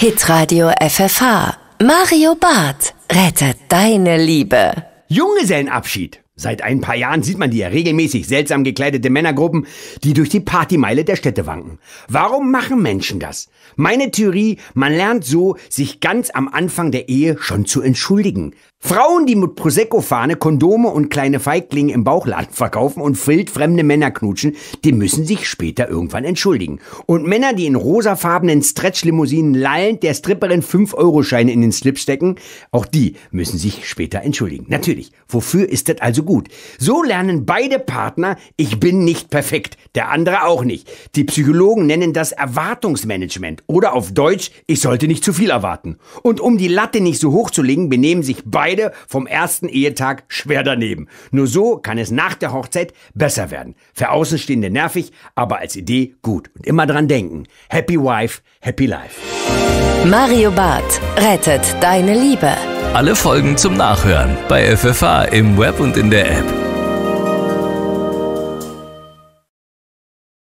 Hitradio FFH. Mario Barth rettet deine Liebe. Junggesellenabschied. Seit ein paar Jahren sieht man die ja regelmäßig seltsam gekleidete Männergruppen, die durch die Partymeile der Städte wanken. Warum machen Menschen das? Meine Theorie, man lernt so, sich ganz am Anfang der Ehe schon zu entschuldigen. Frauen, die mit Prosecco-Fahne Kondome und kleine Feiglinge im Bauchladen verkaufen und wildfremde Männer knutschen, die müssen sich später irgendwann entschuldigen. Und Männer, die in rosafarbenen Stretch-Limousinen lallend der Stripperin 5-Euro-Scheine in den Slip stecken, auch die müssen sich später entschuldigen. Natürlich, wofür ist das also gut? So lernen beide Partner, ich bin nicht perfekt, der andere auch nicht. Die Psychologen nennen das Erwartungsmanagement oder auf Deutsch, ich sollte nicht zu viel erwarten. Und um die Latte nicht so hoch zu legen, benehmen sich beide beide vom ersten Ehetag schwer daneben. Nur so kann es nach der Hochzeit besser werden. Für Außenstehende nervig, aber als Idee gut. Und immer dran denken. Happy Wife, Happy Life. Mario Barth rettet deine Liebe. Alle Folgen zum Nachhören bei FFH im Web und in der App.